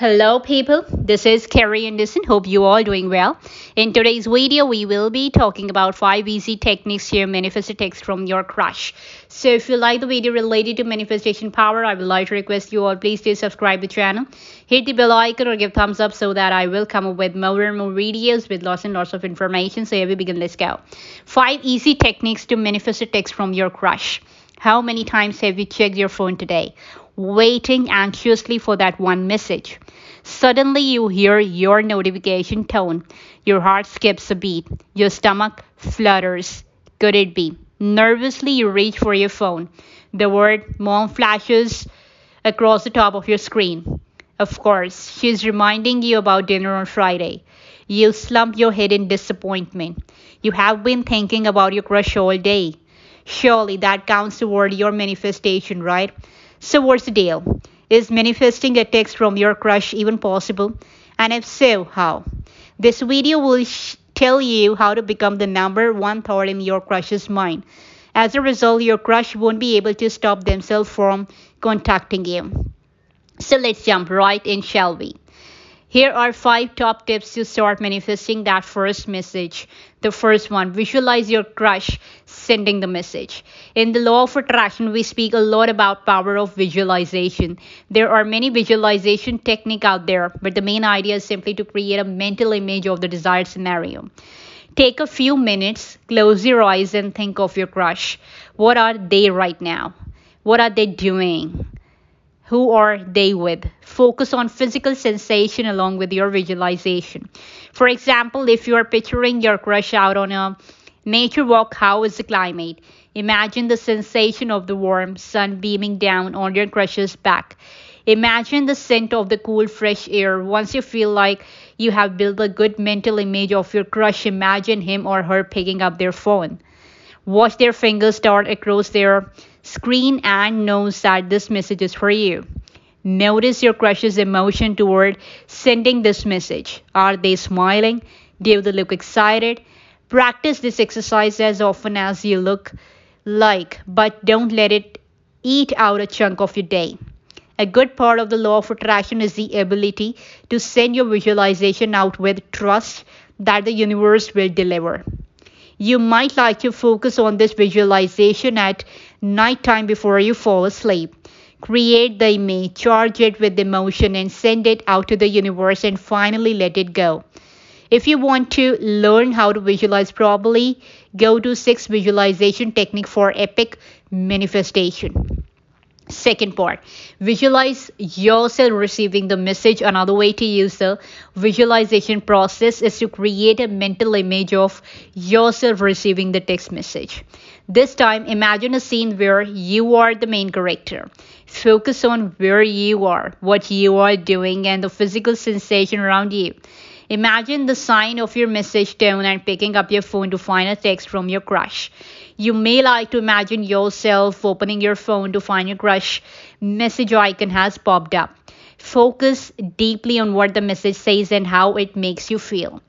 Hello people, this is Kerry Anderson. Hope you all doing well. In today's video, we will be talking about 5 easy techniques to manifest a text from your crush. So if you like the video related to manifestation power, I would like to request you all please do subscribe the channel. Hit the bell icon or give thumbs up so that I will come up with more and more videos with lots and lots of information. So here we begin, let's go. 5 easy techniques to manifest a text from your crush. How many times have you checked your phone today? waiting anxiously for that one message. Suddenly, you hear your notification tone. Your heart skips a beat. Your stomach flutters. Could it be? Nervously, you reach for your phone. The word mom flashes across the top of your screen. Of course, she's reminding you about dinner on Friday. You slump your head in disappointment. You have been thinking about your crush all day. Surely that counts toward your manifestation, right? So, what's the deal? Is manifesting a text from your crush even possible? And if so, how? This video will sh- tell you how to become the number one thought in your crush's mind. As a result, your crush won't be able to stop themselves from contacting you. So let's jump right in, shall we? Here are five top tips to start manifesting that first message. The first one visualize your crush sending the message. In the law of attraction, we speak a lot about power of visualization. There are many visualization technique out there, but the main idea is simply to create a mental image of the desired scenario. Take a few minutes, close your eyes and think of your crush. What are they right now? What are they doing? Who are they with? Focus on physical sensation along with your visualization. For example, if you are picturing your crush out on a nature walk, how is the climate? Imagine the sensation of the warm sun beaming down on your crush's back. Imagine the scent of the cool, fresh air. Once you feel like you have built a good mental image of your crush, imagine him or her picking up their phone. Watch their fingers dart across their Screen and knows that this message is for you. Notice your crush's emotion toward sending this message. Are they smiling? Do they look excited? Practice this exercise as often as you look like, but don't let it eat out a chunk of your day. A good part of the law of attraction is the ability to send your visualization out with trust that the universe will deliver. You might like to focus on this visualization at nighttime before you fall asleep. Create the image, charge it with emotion, and send it out to the universe and finally let it go. If you want to learn how to visualize properly, go to 6 visualization technique for epic manifestation. Second part, visualize yourself receiving the message. Another way to use the visualization process is to create a mental image of yourself receiving the text message. This time, imagine a scene where you are the main character. Focus on where you are, what you are doing, and the physical sensation around you. Imagine the sign of your message tone and picking up your phone to find a text from your crush. You may like to imagine yourself opening your phone to find your crush message icon has popped up. Focus deeply on what the message says and how it makes you feel.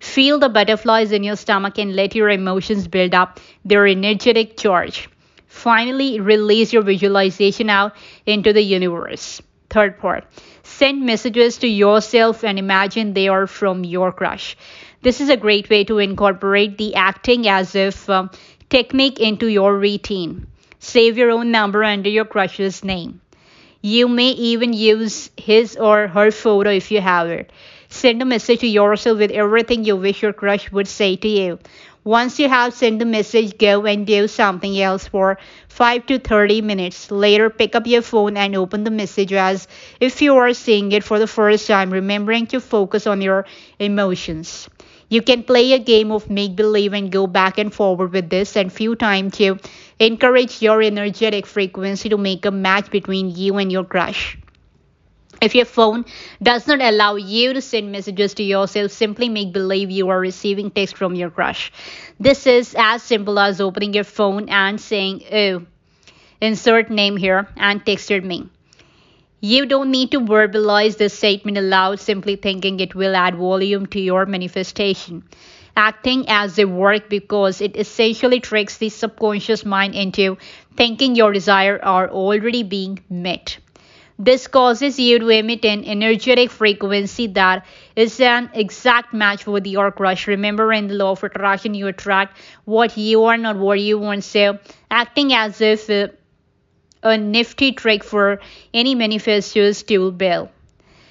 Feel the butterflies in your stomach and let your emotions build up their energetic charge. Finally, release your visualization out into the universe. Third part send messages to yourself and imagine they are from your crush. This is a great way to incorporate the acting as if um, technique into your routine. Save your own number under your crush's name. You may even use his or her photo if you have it. Send a message to yourself with everything you wish your crush would say to you. Once you have sent the message, go and do something else for 5 to 30 minutes. Later, pick up your phone and open the message as if you are seeing it for the first time, remembering to focus on your emotions. You can play a game of make believe and go back and forward with this and few times to encourage your energetic frequency to make a match between you and your crush. If your phone does not allow you to send messages to yourself, simply make believe you are receiving text from your crush. This is as simple as opening your phone and saying, Oh, insert name here, and texted me. You don't need to verbalize this statement aloud, simply thinking it will add volume to your manifestation. Acting as a work because it essentially tricks the subconscious mind into thinking your desire are already being met. This causes you to emit an energetic frequency that is an exact match with your crush. Remember, in the law of attraction, you attract what you are, not what you want. So, acting as if uh, a nifty trick for any manifestors tool belt.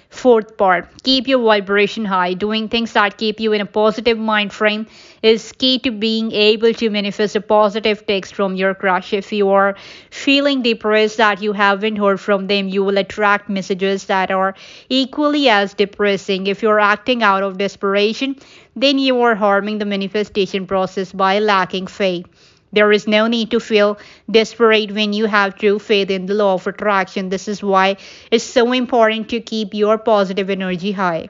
Fourth part, keep your vibration high. Doing things that keep you in a positive mind frame is key to being able to manifest a positive text from your crush. If you are feeling depressed that you haven't heard from them, you will attract messages that are equally as depressing. If you're acting out of desperation, then you are harming the manifestation process by lacking faith. There is no need to feel desperate when you have true faith in the law of attraction. This is why it's so important to keep your positive energy high.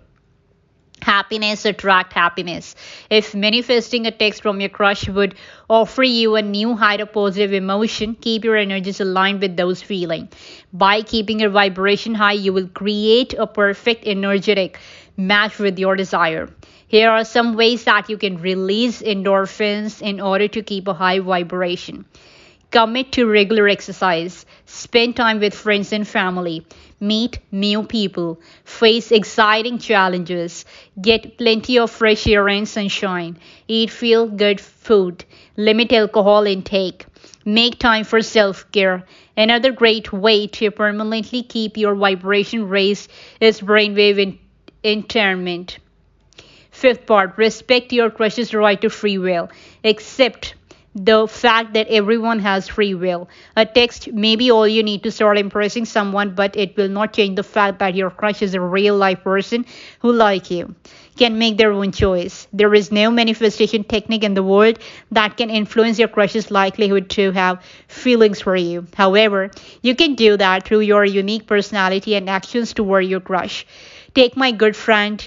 Happiness attract happiness. If manifesting a text from your crush would offer you a new height of positive emotion, keep your energies aligned with those feelings. By keeping your vibration high, you will create a perfect energetic match with your desire. Here are some ways that you can release endorphins in order to keep a high vibration. Commit to regular exercise, spend time with friends and family, meet new people, face exciting challenges, get plenty of fresh air and sunshine, eat feel good food, limit alcohol intake, make time for self care. Another great way to permanently keep your vibration raised is brainwave in- internment. Fifth part respect your crush's right to free will. Accept the fact that everyone has free will. A text may be all you need to start impressing someone, but it will not change the fact that your crush is a real life person who, like you, can make their own choice. There is no manifestation technique in the world that can influence your crush's likelihood to have feelings for you. However, you can do that through your unique personality and actions toward your crush. Take my good friend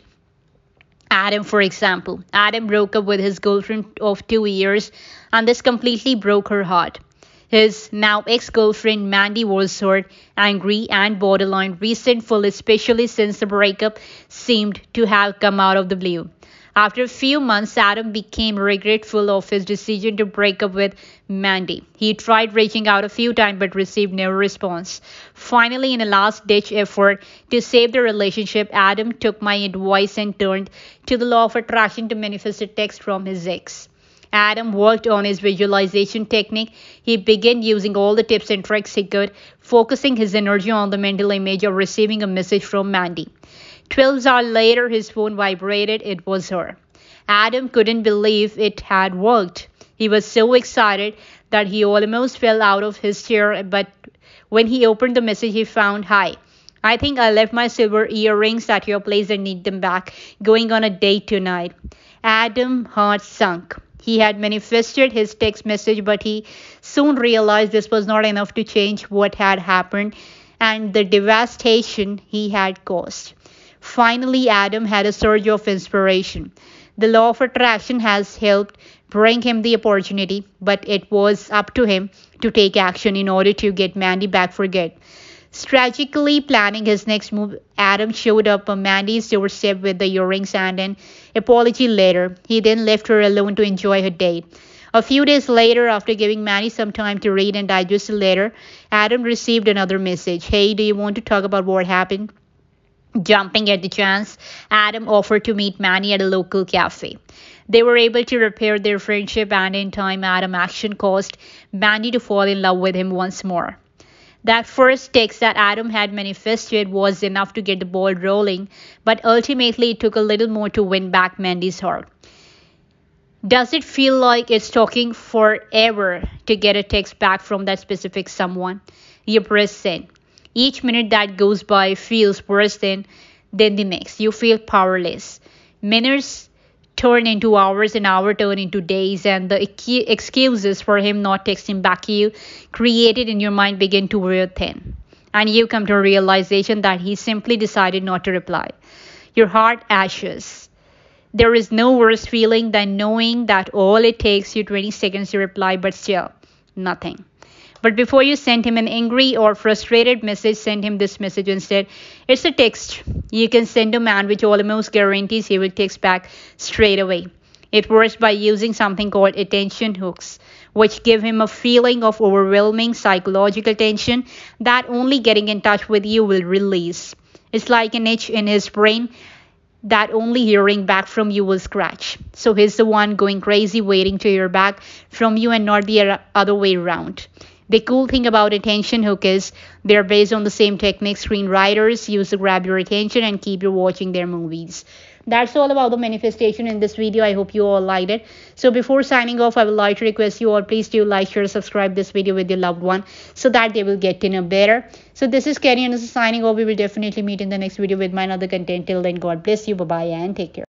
Adam, for example. Adam broke up with his girlfriend of two years, and this completely broke her heart. His now ex girlfriend Mandy was hurt, angry, and borderline resentful, especially since the breakup seemed to have come out of the blue. After a few months, Adam became regretful of his decision to break up with Mandy. He tried reaching out a few times but received no response. Finally, in a last ditch effort to save the relationship, Adam took my advice and turned to the law of attraction to manifest a text from his ex. Adam worked on his visualization technique. He began using all the tips and tricks he could, focusing his energy on the mental image of receiving a message from Mandy. 12 hours later, his phone vibrated. It was her. Adam couldn't believe it had worked. He was so excited that he almost fell out of his chair, but when he opened the message, he found Hi. I think I left my silver earrings at your place and need them back. Going on a date tonight. Adam's heart sunk. He had manifested his text message, but he soon realized this was not enough to change what had happened and the devastation he had caused. Finally, Adam had a surge of inspiration. The law of attraction has helped bring him the opportunity, but it was up to him to take action in order to get Mandy back for good. Strategically planning his next move, Adam showed up on Mandy's doorstep with the earrings and an apology letter. He then left her alone to enjoy her day. A few days later, after giving Mandy some time to read and digest the letter, Adam received another message. Hey, do you want to talk about what happened? Jumping at the chance, Adam offered to meet Manny at a local cafe. They were able to repair their friendship, and in time, Adam's action caused Manny to fall in love with him once more. That first text that Adam had manifested was enough to get the ball rolling, but ultimately, it took a little more to win back Mandy's heart. Does it feel like it's talking forever to get a text back from that specific someone? You press send. Each minute that goes by feels worse than, than the next. You feel powerless. Minutes turn into hours and hours turn into days and the excuses for him not texting back you created in your mind begin to wear thin and you come to a realization that he simply decided not to reply your heart ashes there is no worse feeling than knowing that all it takes you 20 seconds to reply but still nothing but before you send him an angry or frustrated message, send him this message instead. It's a text you can send a man, which almost guarantees he will text back straight away. It works by using something called attention hooks, which give him a feeling of overwhelming psychological tension that only getting in touch with you will release. It's like an itch in his brain that only hearing back from you will scratch. So he's the one going crazy, waiting to hear back from you and not the other way around. The cool thing about attention hook is they're based on the same technique screenwriters use to grab your attention and keep you watching their movies. That's all about the manifestation in this video. I hope you all liked it. So before signing off, I would like to request you all please do like, share, subscribe this video with your loved one so that they will get to know better. So this is Kenny and this is signing off. We will definitely meet in the next video with my another content. Till then, God bless you. Bye-bye and take care.